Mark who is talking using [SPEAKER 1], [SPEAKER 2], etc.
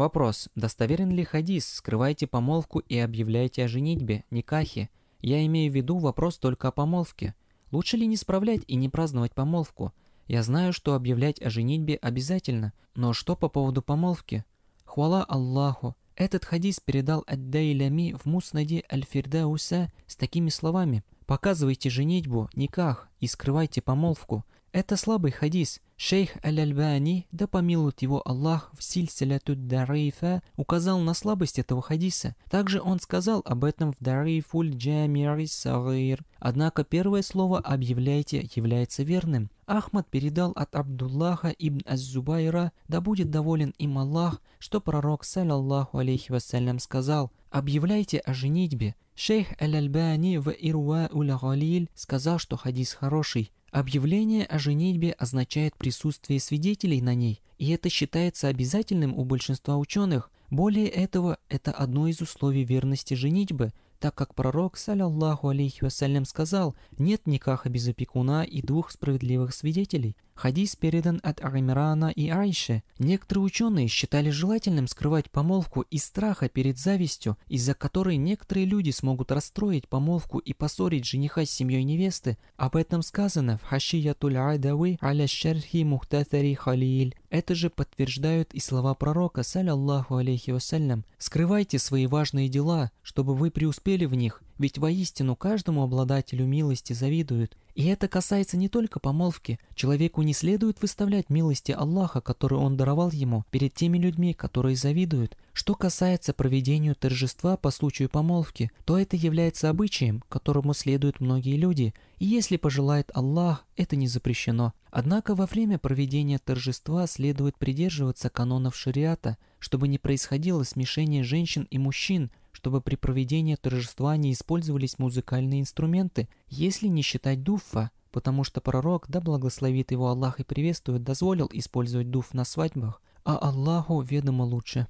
[SPEAKER 1] Вопрос. Достоверен ли хадис? Скрывайте помолвку и объявляйте о женитьбе, никахе. Я имею в виду вопрос только о помолвке. Лучше ли не справлять и не праздновать помолвку? Я знаю, что объявлять о женитьбе обязательно, но что по поводу помолвки? Хвала Аллаху! Этот хадис передал Ад-Дайлями в Муснаде Аль-Фирдауса с такими словами – Показывайте женитьбу, никах и скрывайте помолвку. Это слабый хадис. Шейх Аль-Альбани, да помилует его Аллах в сильсиляту Дарифа, указал на слабость этого хадиса. Также он сказал об этом в Дарифуль Джамири Сагир. Однако первое слово «объявляйте» является верным. Ахмад передал от Абдуллаха ибн Аз-Зубайра, да будет доволен им Аллах, что пророк, саллиллаху алейхи вассалям, сказал «Объявляйте о женитьбе». Шейх Аль-Альбани в Ируа уля галиль сказал, что хадис хороший. Объявление о женитьбе означает присутствие свидетелей на ней, и это считается обязательным у большинства ученых. Более этого, это одно из условий верности женитьбы, так как пророк, саллиллаху алейхи вассалям, сказал, нет никаха без опекуна и двух справедливых свидетелей – Хадис передан от Амирана и Айши. Некоторые ученые считали желательным скрывать помолвку из страха перед завистью, из-за которой некоторые люди смогут расстроить помолвку и поссорить жениха с семьей невесты. Об этом сказано в Хашиятуль Айдави аля шархи мухтатари халиль. Это же подтверждают и слова пророка, саляллаху алейхи вассалям. «Скрывайте свои важные дела, чтобы вы преуспели в них, ведь воистину каждому обладателю милости завидуют. И это касается не только помолвки. Человеку не следует выставлять милости Аллаха, которую он даровал ему, перед теми людьми, которые завидуют. Что касается проведения торжества по случаю помолвки, то это является обычаем, которому следуют многие люди, и если пожелает Аллах, это не запрещено. Однако во время проведения торжества следует придерживаться канонов шариата, чтобы не происходило смешение женщин и мужчин, чтобы при проведении торжества не использовались музыкальные инструменты, если не считать дуфа, потому что пророк, да благословит его Аллах и приветствует, дозволил использовать дуф на свадьбах, а Аллаху ведомо лучше.